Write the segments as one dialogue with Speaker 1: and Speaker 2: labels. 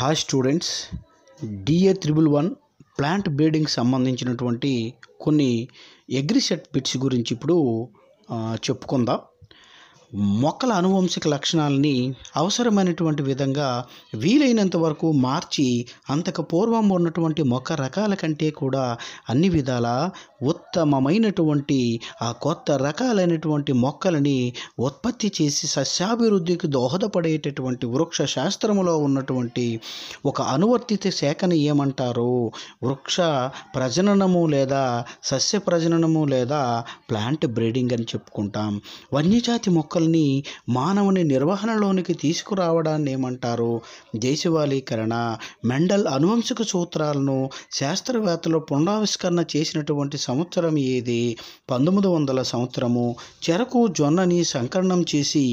Speaker 1: Hi students డిఏ triple one plant breeding సంబంధించినటువంటి కొన్ని ఎగ్రిసెట్ బిట్స్ గురించి ఇప్పుడు చెప్పుకుందాం మొక్కల అనువంశిక లక్షణాలని అవసరమైనటువంటి విధంగా వీలైనంత వరకు మార్చి అంతకు పూర్వం ఉన్నటువంటి మొక్క రకాల కంటే కూడా అన్ని విధాల ఉత్తమమైనటువంటి ఆ కొత్త రకాలైనటువంటి మొక్కలని ఉత్పత్తి చేసి సస్యాభివృద్ధికి దోహదపడేటటువంటి వృక్ష శాస్త్రములో ఉన్నటువంటి ఒక అనువర్తిత సేకరణ ఏమంటారు వృక్ష ప్రజననము లేదా సస్య ప్రజననము లేదా ప్లాంట్ బ్రీడింగ్ అని చెప్పుకుంటాం వన్యజాతి మొక్క మొక్కల్ని మానవుని నిర్వహణలోనికి తీసుకురావడాన్ని ఏమంటారు దేశవాళీకరణ మెండల్ అనువంశిక సూత్రాలను శాస్త్రవేత్తలు పునరావిష్కరణ చేసినటువంటి సంవత్సరం ఏది పంతొమ్మిది వందల సంవత్సరము చెరకు జొన్నని సంకరణం చేసి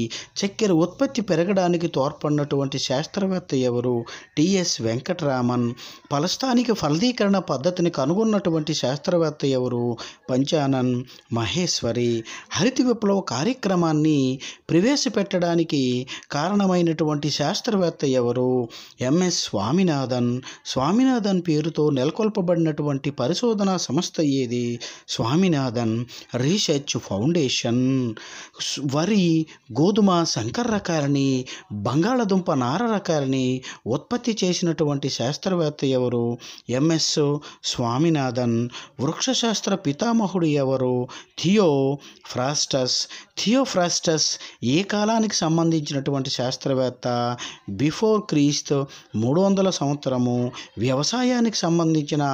Speaker 1: చక్కెర ఉత్పత్తి పెరగడానికి తోడ్పడినటువంటి శాస్త్రవేత్త ఎవరు టిఎస్ వెంకటరామన్ ఫలస్థానిక ఫలదీకరణ పద్ధతిని కనుగొన్నటువంటి శాస్త్రవేత్త ఎవరు పంచానన్ మహేశ్వరి హరిత విప్లవ కార్యక్రమాన్ని ప్రవేశపెట్టడానికి కారణమైనటువంటి శాస్త్రవేత్త ఎవరు ఎంఎస్ స్వామినాథన్ స్వామినాథన్ పేరుతో నెలకొల్పబడినటువంటి పరిశోధనా సంస్థ ఏది స్వామినాథన్ రీసెర్చ్ ఫౌండేషన్ వరి గోధుమ శంకర రకాలని బంగాళదుంప నార రకాలని ఉత్పత్తి చేసినటువంటి శాస్త్రవేత్త ఎవరు ఎంఎస్ స్వామినాథన్ వృక్షశాస్త్ర పితామహుడు ఎవరు థియో ఫ్రాస్టస్ థియోఫ్రాస్టస్ థామస్ ఏ కాలానికి సంబంధించినటువంటి శాస్త్రవేత్త బిఫోర్ క్రీస్తు మూడు వందల సంవత్సరము వ్యవసాయానికి సంబంధించిన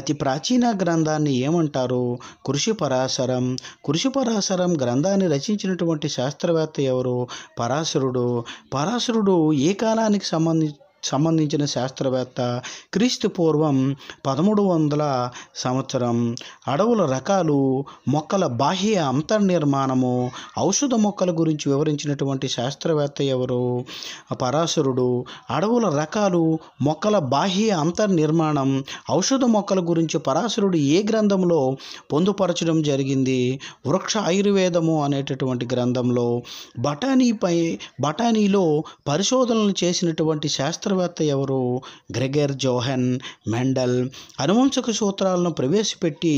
Speaker 1: అతి ప్రాచీన గ్రంథాన్ని ఏమంటారు కృషి పరాశరం కృషి పరాశరం గ్రంథాన్ని రచించినటువంటి శాస్త్రవేత్త ఎవరు పరాశరుడు పరాశరుడు ఏ కాలానికి సంబంధించి సంబంధించిన శాస్త్రవేత్త క్రీస్తు పూర్వం పదమూడు వందల సంవత్సరం అడవుల రకాలు మొక్కల బాహ్య అంతర్నిర్మాణము ఔషధ మొక్కల గురించి వివరించినటువంటి శాస్త్రవేత్త ఎవరు పరాశరుడు అడవుల రకాలు మొక్కల బాహ్య అంతర్నిర్మాణం ఔషధ మొక్కల గురించి పరాశరుడు ఏ గ్రంథంలో పొందుపరచడం జరిగింది వృక్ష ఆయుర్వేదము అనేటటువంటి గ్రంథంలో బఠానీపై బఠానీలో పరిశోధనలు చేసినటువంటి శాస్త్ర శాస్త్రవేత్త ఎవరు గ్రెగర్ జోహన్ మెండల్ అనువంశక సూత్రాలను ప్రవేశపెట్టి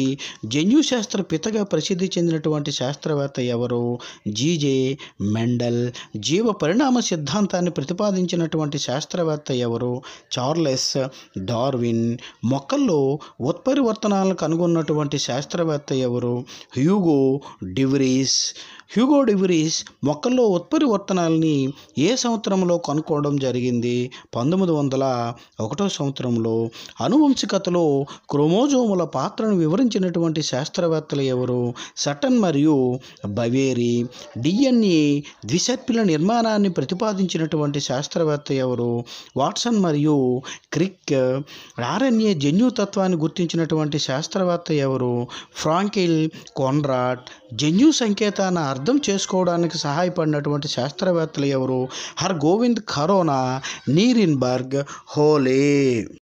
Speaker 1: జన్యు శాస్త్ర పితగా ప్రసిద్ధి చెందినటువంటి శాస్త్రవేత్త ఎవరు జీజే మెండల్ జీవ పరిణామ సిద్ధాంతాన్ని ప్రతిపాదించినటువంటి శాస్త్రవేత్త ఎవరు చార్లెస్ డార్విన్ మొక్కల్లో ఉత్పరివర్తనాలను కనుగొన్నటువంటి శాస్త్రవేత్త ఎవరు హ్యూగో డివరీస్ హ్యూగో డివరీస్ మొక్కల్లో ఉత్పరివర్తనాలని ఏ సంవత్సరంలో కనుక్కోవడం జరిగింది పంతొమ్మిది వందల ఒకటో సంవత్సరంలో అనువంశికతలో క్రోమోజోముల పాత్రను వివరించినటువంటి శాస్త్రవేత్తలు ఎవరు సటన్ మరియు బవేరి డిఎన్ఏ ద్విసర్పిల నిర్మాణాన్ని ప్రతిపాదించినటువంటి శాస్త్రవేత్త ఎవరు వాట్సన్ మరియు క్రిక్ ఆర్ఎన్ఏ జన్యుతత్వాన్ని గుర్తించినటువంటి శాస్త్రవేత్త ఎవరు ఫ్రాంకిల్ కొన్రాట్ జన్యు సంకేతాన్ని అర్థం చేసుకోవడానికి సహాయపడినటువంటి శాస్త్రవేత్తలు ఎవరు హర్ గోవింద్ ఖరోనా నీరిన్ Barga Rolê.